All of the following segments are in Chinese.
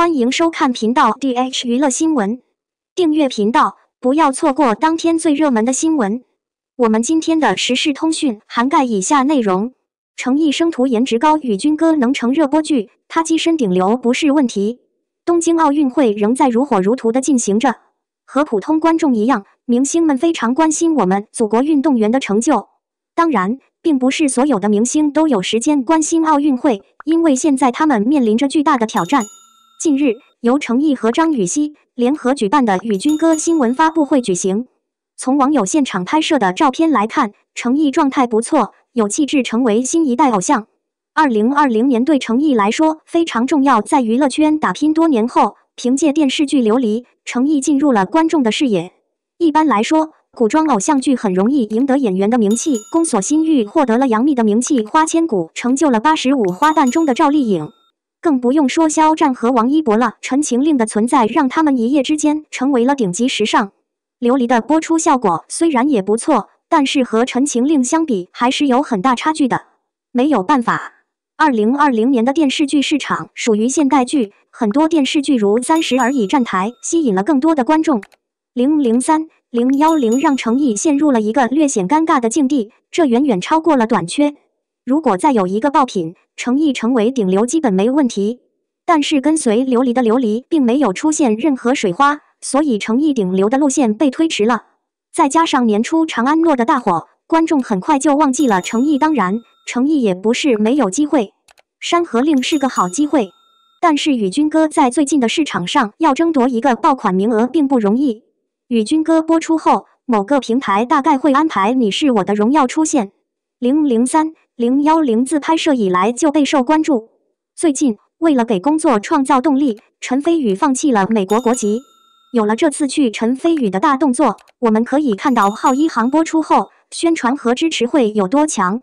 欢迎收看频道 D H 娱乐新闻，订阅频道，不要错过当天最热门的新闻。我们今天的时事通讯涵盖以下内容：程毅生图颜值高，与军哥能成热播剧，他跻身顶流不是问题。东京奥运会仍在如火如荼的进行着，和普通观众一样，明星们非常关心我们祖国运动员的成就。当然，并不是所有的明星都有时间关心奥运会，因为现在他们面临着巨大的挑战。近日，由成毅和张予曦联合举办的《与君歌》新闻发布会举行。从网友现场拍摄的照片来看，成毅状态不错，有气质，成为新一代偶像。二零二零年对成毅来说非常重要，在娱乐圈打拼多年后，凭借电视剧《琉璃》，成毅进入了观众的视野。一般来说，古装偶像剧很容易赢得演员的名气，《宫锁心玉》获得了杨幂的名气，《花千骨》成就了八十五花旦中的赵丽颖。更不用说肖战和王一博了，《陈情令》的存在让他们一夜之间成为了顶级时尚。《琉璃》的播出效果虽然也不错，但是和《陈情令》相比还是有很大差距的。没有办法，二零二零年的电视剧市场属于现代剧，很多电视剧如《三十而已》《站台》吸引了更多的观众。零零三零幺零让成毅陷入了一个略显尴尬的境地，这远远超过了短缺。如果再有一个爆品，诚意成为顶流基本没问题。但是跟随琉璃的琉璃并没有出现任何水花，所以诚意顶流的路线被推迟了。再加上年初长安诺的大火，观众很快就忘记了诚意。当然，诚意也不是没有机会，《山河令》是个好机会。但是与君哥在最近的市场上要争夺一个爆款名额并不容易。与君哥播出后，某个平台大概会安排《你是我的荣耀》出现。零零三零幺零自拍摄以来就备受关注。最近，为了给工作创造动力，陈飞宇放弃了美国国籍。有了这次去陈飞宇的大动作，我们可以看到《浩一航》播出后宣传和支持会有多强。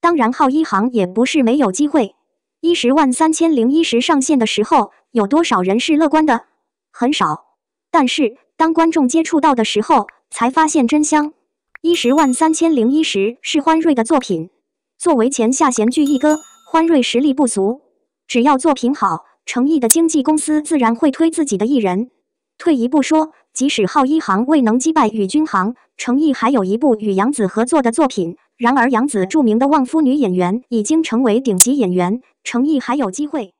当然，《浩一航》也不是没有机会。一十万三千零一十上线的时候，有多少人是乐观的？很少。但是，当观众接触到的时候，才发现真相。一十万三千零一十是欢瑞的作品。作为前下弦剧一哥，欢瑞实力不足，只要作品好，成毅的经纪公司自然会推自己的艺人。退一步说，即使浩一航未能击败宇军航，成毅还有一部与杨紫合作的作品。然而，杨紫著名的旺夫女演员已经成为顶级演员，成毅还有机会。